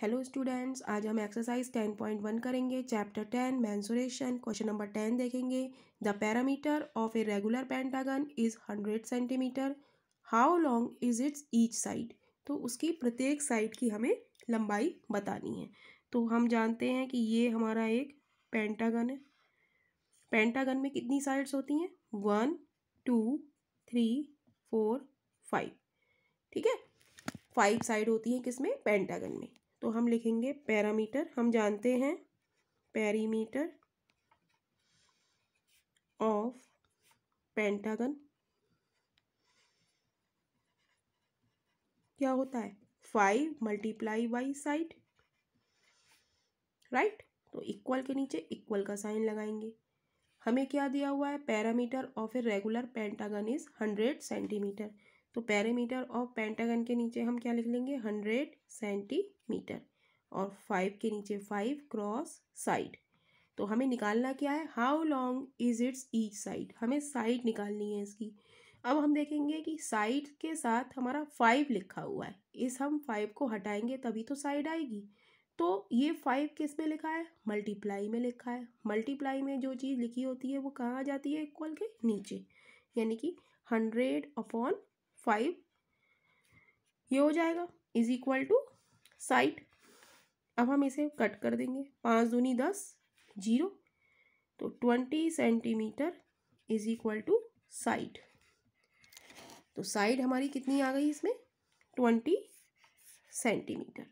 hello students आज हम exercise ten point one करेंगे chapter ten mensuration question number ten देखेंगे the parameter of a regular pentagon is hundred centimetre how long is its each side तो उसकी प्रत्येक side की हमें लंबाई बतानी है तो हम जानते हैं कि ये हमारा एक पेंटागन है पेंटागन में कितनी साइड्स होती हैं one two three four five ठीक है फाइव साइड होती हैं किसमें पेंटागन में तो हम लिखेंगे पैरामीटर हम जानते हैं पैरीमीटर ऑफ पेंटागन क्या होता है five multiply by side right तो इक्वल के नीचे इक्वल का साइन लगाएंगे हमें क्या दिया हुआ है parameter of a regular pentagon is hundred centimetre तो पैरामीटर ऑफ पेंटागन के नीचे हम क्या लिख लेंगे हंड्रेड सेंटीमीटर और फाइव के नीचे फाइव क्रॉस साइड तो हमें निकालना क्या है how long is its each side हमें साइड निकालनी है इसकी अब हम देखेंगे कि साइड के साथ हमारा फाइव लिखा हुआ है इस हम फाइव को हटाएंगे तभी तो साइड आएगी तो ये फाइव किस में लिखा है मल्टीप्लाई में लिखा है मल्टीप्लाई में जो चीज़ लिखी होती है वो कहाँ आ जाती है इक्वल के नीचे यानी कि हंड्रेड अपॉन फाइव ये हो जाएगा इज इक्वल टू साइट अब हम इसे कट कर देंगे पाँच दूनी दस जीरो तो twenty centimetre is equal to side तो साइड हमारी कितनी आ गई इसमें ट्वेंटी सेंटीमीटर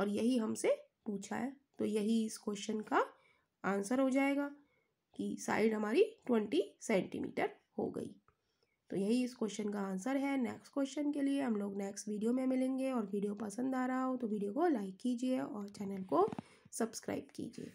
और यही हमसे पूछा है तो यही इस क्वेश्चन का आंसर हो जाएगा कि साइड हमारी ट्वेंटी सेंटीमीटर हो गई तो यही इस क्वेश्चन का आंसर है नेक्स्ट क्वेश्चन के लिए हम लोग नेक्स्ट वीडियो में मिलेंगे और वीडियो पसंद आ रहा हो तो वीडियो को लाइक कीजिए और चैनल को सब्सक्राइब कीजिए